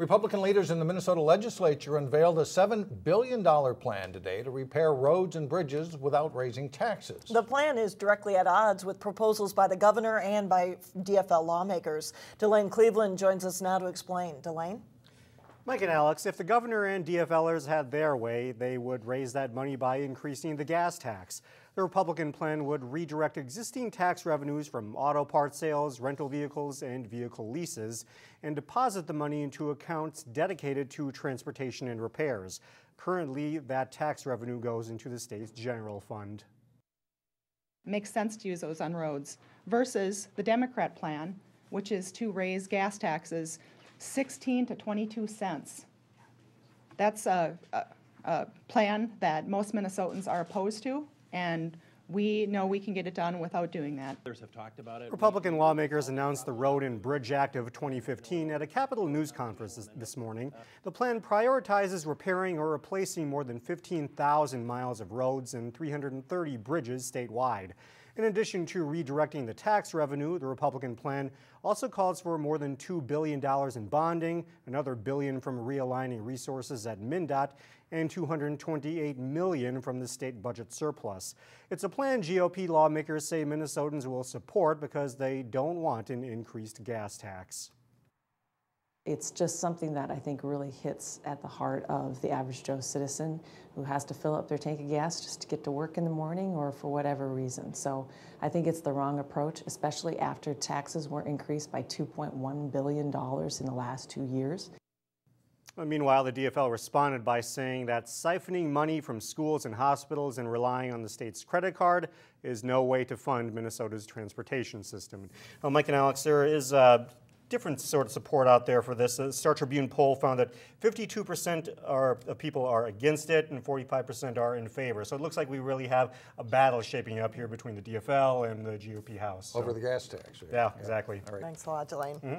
Republican leaders in the Minnesota legislature unveiled a $7 billion plan today to repair roads and bridges without raising taxes. The plan is directly at odds with proposals by the governor and by DFL lawmakers. Delane Cleveland joins us now to explain. Delane? Mike and Alex, if the governor and DFLers had their way, they would raise that money by increasing the gas tax. The Republican plan would redirect existing tax revenues from auto part sales, rental vehicles, and vehicle leases, and deposit the money into accounts dedicated to transportation and repairs. Currently, that tax revenue goes into the state's general fund. makes sense to use those on roads versus the Democrat plan, which is to raise gas taxes 16 to 22 cents. That's a, a, a plan that most Minnesotans are opposed to, and we know we can get it done without doing that. Others have talked about it. Republican lawmakers announced the Road and Bridge Act of 2015 at a Capitol News conference this, this morning. The plan prioritizes repairing or replacing more than 15,000 miles of roads and 330 bridges statewide. In addition to redirecting the tax revenue, the Republican plan also calls for more than $2 billion in bonding, another billion from realigning resources at MnDOT, and 228 million from the state budget surplus. It's a plan GOP lawmakers say Minnesotans will support because they don't want an increased gas tax. It's just something that I think really hits at the heart of the average Joe citizen who has to fill up their tank of gas just to get to work in the morning or for whatever reason. So I think it's the wrong approach, especially after taxes were increased by $2.1 billion in the last two years. Meanwhile, the DFL responded by saying that siphoning money from schools and hospitals and relying on the state's credit card is no way to fund Minnesota's transportation system. Well, Mike and Alex, there is uh, different sort of support out there for this. The Star Tribune poll found that 52% of people are against it and 45% are in favor. So it looks like we really have a battle shaping up here between the DFL and the GOP House. Over the gas tax. Yeah, yeah, exactly. All right. Thanks a lot, Delaine. Mm -hmm.